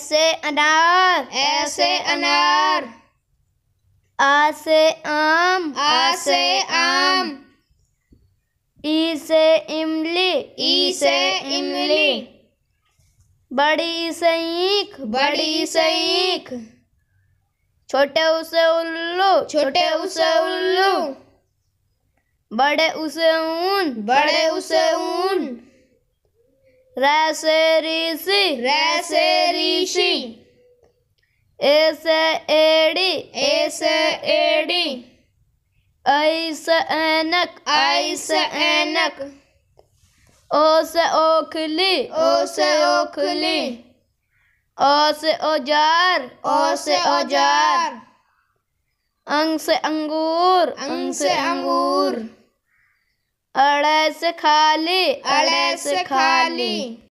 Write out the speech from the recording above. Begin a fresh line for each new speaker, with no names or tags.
ऐसे अनार ऐसे अनार आ से आम आ से आम ई से इमली ई से इमली बड़ी ईख बड़ी ईख छोटे उसे उल्लू छोटे उसे उल्लू बड़े उसे ऊन बड़े उसे ऊन रैसे से ऋषि रे से ऋषि ए एड़ी ऐसे एड़ी ऐ से ऐनक ऐ से ऐनक ओ ओखली ओ ओखली ओ ओजार औजार ओजार अंग से अंगूर अंग से अंगूर अड़े से खाली अड़े 黑色的。